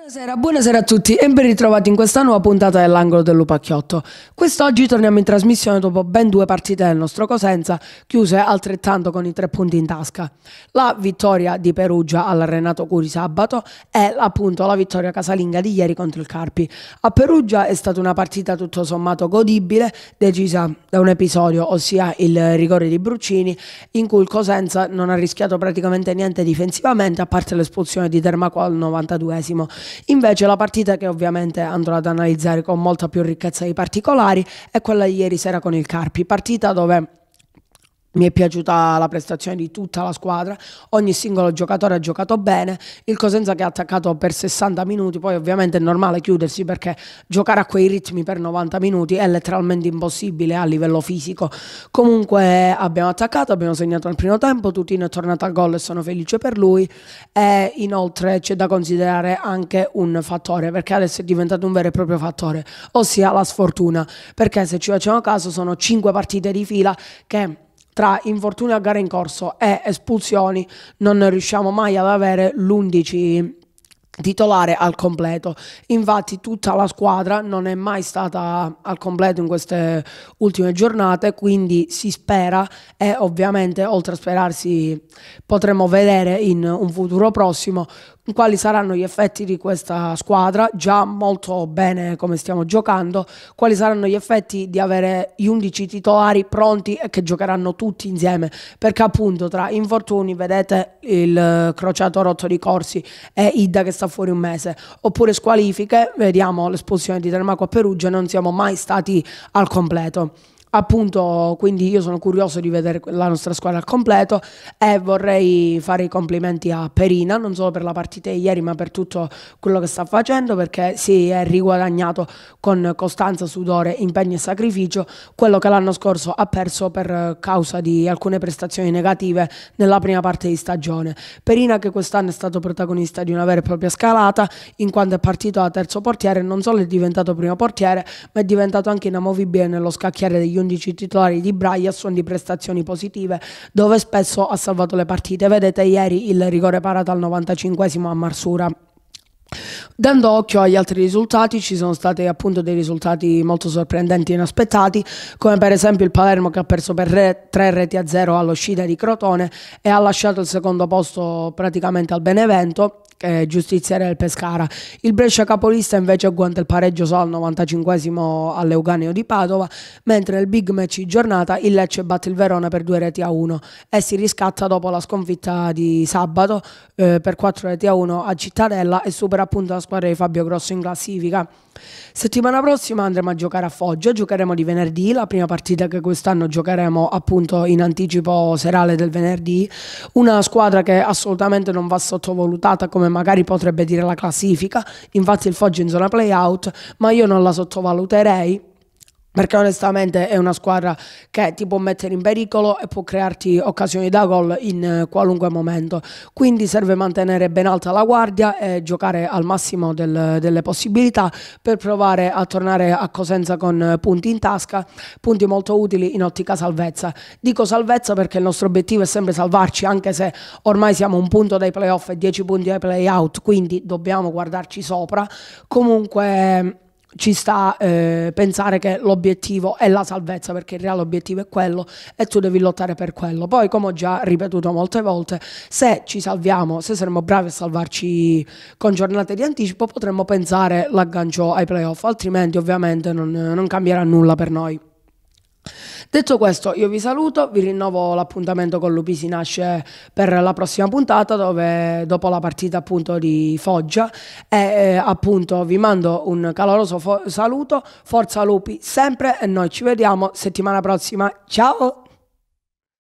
Buonasera, buonasera a tutti e ben ritrovati in questa nuova puntata dell'Angolo del Lupacchiotto. Quest'oggi torniamo in trasmissione dopo ben due partite del nostro Cosenza, chiuse altrettanto con i tre punti in tasca. La vittoria di Perugia all'Arenato Curi sabato e appunto la vittoria casalinga di ieri contro il Carpi. A Perugia è stata una partita tutto sommato godibile, decisa da un episodio, ossia il rigore di Bruccini, in cui il Cosenza non ha rischiato praticamente niente difensivamente, a parte l'espulsione di Termaco al 92esimo. Invece la partita che ovviamente andrò ad analizzare con molta più ricchezza di particolari è quella di ieri sera con il Carpi, partita dove mi è piaciuta la prestazione di tutta la squadra, ogni singolo giocatore ha giocato bene, il Cosenza che ha attaccato per 60 minuti, poi ovviamente è normale chiudersi perché giocare a quei ritmi per 90 minuti è letteralmente impossibile a livello fisico. Comunque abbiamo attaccato, abbiamo segnato al primo tempo, Tutino è tornato al gol e sono felice per lui e inoltre c'è da considerare anche un fattore perché adesso è diventato un vero e proprio fattore, ossia la sfortuna, perché se ci facciamo caso sono 5 partite di fila che tra infortuni a gara in corso e espulsioni non riusciamo mai ad avere l'undici titolare al completo. Infatti tutta la squadra non è mai stata al completo in queste ultime giornate, quindi si spera e ovviamente oltre a sperarsi potremo vedere in un futuro prossimo quali saranno gli effetti di questa squadra, già molto bene come stiamo giocando, quali saranno gli effetti di avere gli 11 titolari pronti e che giocheranno tutti insieme, perché appunto tra infortuni vedete il eh, crociato rotto di corsi e Ida che sta fuori un mese, oppure squalifiche, vediamo l'espulsione di Telemaco a Perugia, non siamo mai stati al completo. Appunto, quindi io sono curioso di vedere la nostra squadra al completo e vorrei fare i complimenti a Perina, non solo per la partita di ieri, ma per tutto quello che sta facendo, perché si è riguadagnato con costanza, sudore, impegno e sacrificio quello che l'anno scorso ha perso per causa di alcune prestazioni negative nella prima parte di stagione. Perina che quest'anno è stato protagonista di una vera e propria scalata, in quanto è partito da terzo portiere, non solo è diventato primo portiere, ma è diventato anche inamovibile nello scacchiere degli 11 titolari di Braia sono di prestazioni positive, dove spesso ha salvato le partite. Vedete ieri il rigore parato al 95 a Marsura. Dando occhio agli altri risultati, ci sono stati appunto dei risultati molto sorprendenti e inaspettati, come per esempio il Palermo che ha perso per re, 3 reti a 0 all'uscita di Crotone e ha lasciato il secondo posto praticamente al Benevento eh, giustiziere del Pescara. Il Brescia capolista invece agguanta il pareggio solo al 95 all'Euganeo di Padova, mentre nel big match di giornata il Lecce batte il Verona per due reti a uno e si riscatta dopo la sconfitta di sabato eh, per quattro reti a uno a Cittadella e supera appunto la squadra di Fabio Grosso in classifica. Settimana prossima andremo a giocare a Foggia, giocheremo di venerdì, la prima partita che quest'anno giocheremo appunto in anticipo serale del venerdì, una squadra che assolutamente non va sottovalutata come magari potrebbe dire la classifica, infatti il Foggia in zona playout, ma io non la sottovaluterei perché onestamente è una squadra che ti può mettere in pericolo e può crearti occasioni da gol in eh, qualunque momento. Quindi serve mantenere ben alta la guardia e giocare al massimo del, delle possibilità per provare a tornare a Cosenza con eh, punti in tasca, punti molto utili in ottica salvezza. Dico salvezza perché il nostro obiettivo è sempre salvarci, anche se ormai siamo un punto dai playoff e 10 punti dai playout, quindi dobbiamo guardarci sopra. Comunque ci sta eh, pensare che l'obiettivo è la salvezza perché il reale obiettivo è quello e tu devi lottare per quello. Poi, come ho già ripetuto molte volte, se ci salviamo, se saremmo bravi a salvarci con giornate di anticipo, potremmo pensare l'aggancio ai playoff, altrimenti ovviamente non, non cambierà nulla per noi. Detto questo, io vi saluto, vi rinnovo l'appuntamento con Lupisi Nasce per la prossima puntata dove dopo la partita appunto di Foggia e eh, appunto vi mando un caloroso fo saluto, forza Lupi sempre e noi ci vediamo settimana prossima. Ciao!